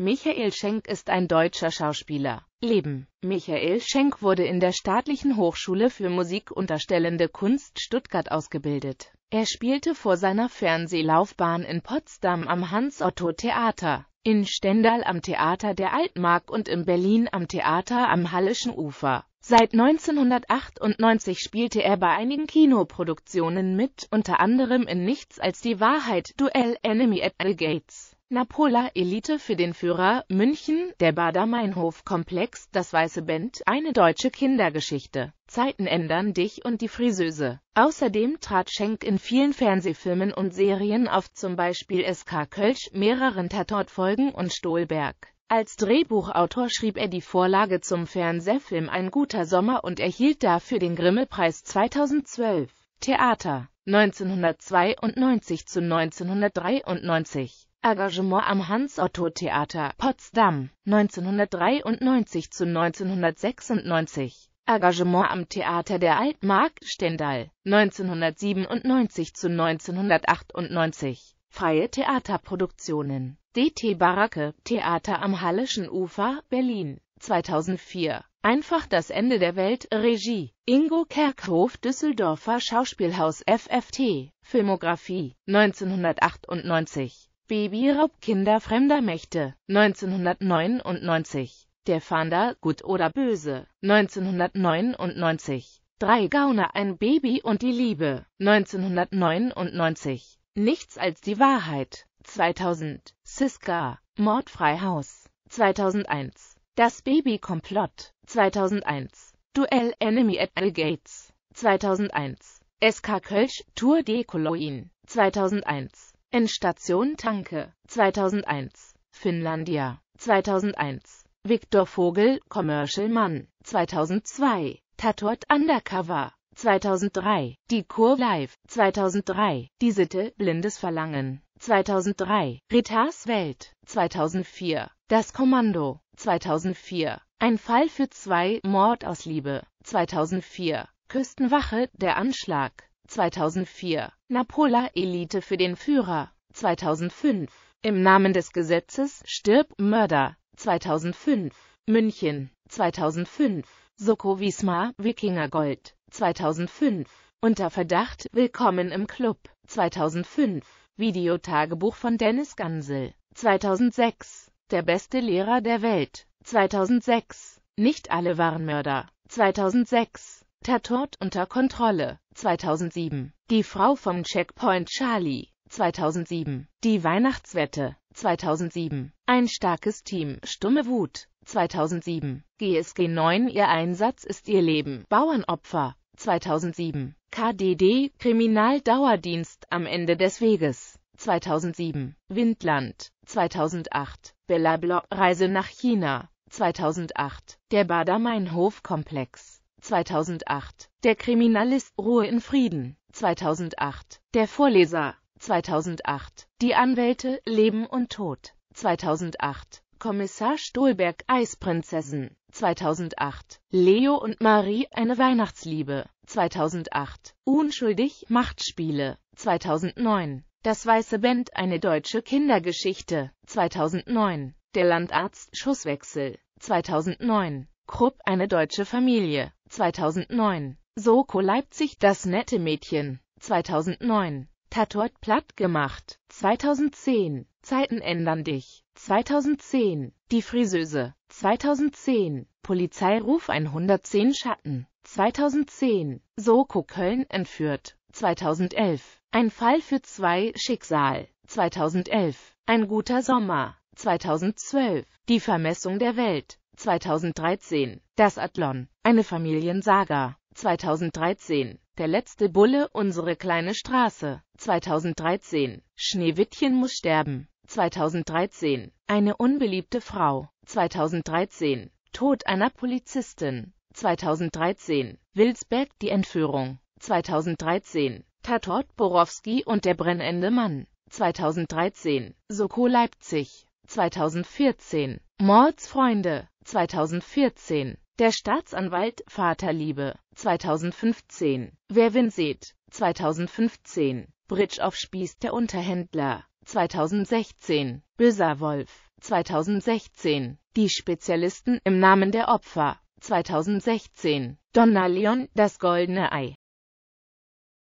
Michael Schenk ist ein deutscher Schauspieler. Leben Michael Schenk wurde in der Staatlichen Hochschule für Musik unterstellende Kunst Stuttgart ausgebildet. Er spielte vor seiner Fernsehlaufbahn in Potsdam am Hans-Otto-Theater, in Stendal am Theater der Altmark und in Berlin am Theater am Hallischen Ufer. Seit 1998 spielte er bei einigen Kinoproduktionen mit, unter anderem in Nichts als die Wahrheit, Duell Enemy at the Gates. Napola Elite für den Führer, München, der Bader-Meinhof-Komplex, das Weiße Band, eine deutsche Kindergeschichte. Zeiten ändern dich und die Friseuse. Außerdem trat Schenk in vielen Fernsehfilmen und Serien auf, zum Beispiel SK Kölsch, mehreren Tatortfolgen und Stolberg. Als Drehbuchautor schrieb er die Vorlage zum Fernsehfilm Ein guter Sommer und erhielt dafür den Grimme-Preis 2012. Theater 1992 zu 1993 Engagement am Hans-Otto-Theater, Potsdam, 1993 zu 1996. Engagement am Theater der Altmark, Stendal, 1997 zu 1998. Freie Theaterproduktionen. D.T. Baracke, Theater am Hallischen Ufer, Berlin, 2004. Einfach das Ende der Welt, Regie. Ingo Kerkhoff, Düsseldorfer Schauspielhaus FFT, Filmografie, 1998. Babyraubkinder fremder Mächte, 1999. Der Fahnder, gut oder böse, 1999. Drei Gauner, ein Baby und die Liebe, 1999. Nichts als die Wahrheit, 2000. Siska, Mordfreihaus, 2001. Das Baby-Komplott, 2001. Duell Enemy at All Gates, 2001. SK Kölsch, Tour de Cologne, 2001. Endstation Tanke 2001 Finnlandia 2001 Viktor Vogel Commercial Mann 2002 Tatort Undercover 2003 Die Kur Live 2003 Die Sitte Blindes Verlangen 2003 Ritas Welt 2004 Das Kommando 2004 Ein Fall für zwei Mord aus Liebe 2004 Küstenwache Der Anschlag 2004, Napola Elite für den Führer, 2005, Im Namen des Gesetzes, Stirb, Mörder, 2005, München, 2005, Soko Wismar, Wikingergold, 2005, Unter Verdacht, Willkommen im Club, 2005, Videotagebuch von Dennis Gansel, 2006, Der beste Lehrer der Welt, 2006, Nicht alle waren Mörder, 2006, Tatort unter Kontrolle 2007. Die Frau vom Checkpoint Charlie 2007. Die Weihnachtswette 2007. Ein starkes Team, stumme Wut 2007. GSG 9 Ihr Einsatz ist Ihr Leben. Bauernopfer 2007. KDD Kriminaldauerdienst am Ende des Weges 2007. Windland 2008. Bella Block, Reise nach China 2008. Der Bader-Meinhof-Komplex 2008, Der Kriminalist, Ruhe in Frieden, 2008, Der Vorleser, 2008, Die Anwälte, Leben und Tod, 2008, Kommissar Stolberg, Eisprinzessin, 2008, Leo und Marie, eine Weihnachtsliebe, 2008, Unschuldig, Machtspiele, 2009, Das Weiße Band, eine deutsche Kindergeschichte, 2009, Der Landarzt, Schusswechsel, 2009, Krupp, eine deutsche Familie, 2009. Soko Leipzig, das nette Mädchen, 2009. Tatort platt gemacht, 2010. Zeiten ändern dich, 2010. Die Friseuse, 2010. Polizeiruf 110 Schatten, 2010. Soko Köln entführt, 2011. Ein Fall für zwei Schicksal, 2011. Ein guter Sommer, 2012. Die Vermessung der Welt, 2013, Das Athlon, eine Familiensaga, 2013, Der letzte Bulle, unsere kleine Straße, 2013, Schneewittchen muss sterben, 2013, Eine unbeliebte Frau, 2013, Tod einer Polizistin, 2013, Wilsberg, die Entführung, 2013, Tatort Borowski und der brennende Mann, 2013, Soko Leipzig, 2014, Mordsfreunde 2014, Der Staatsanwalt Vaterliebe 2015, Wer Win sieht 2015, Bridge auf Spieß der Unterhändler 2016, Böser Wolf 2016, Die Spezialisten im Namen der Opfer 2016, Donna Leon, Das goldene Ei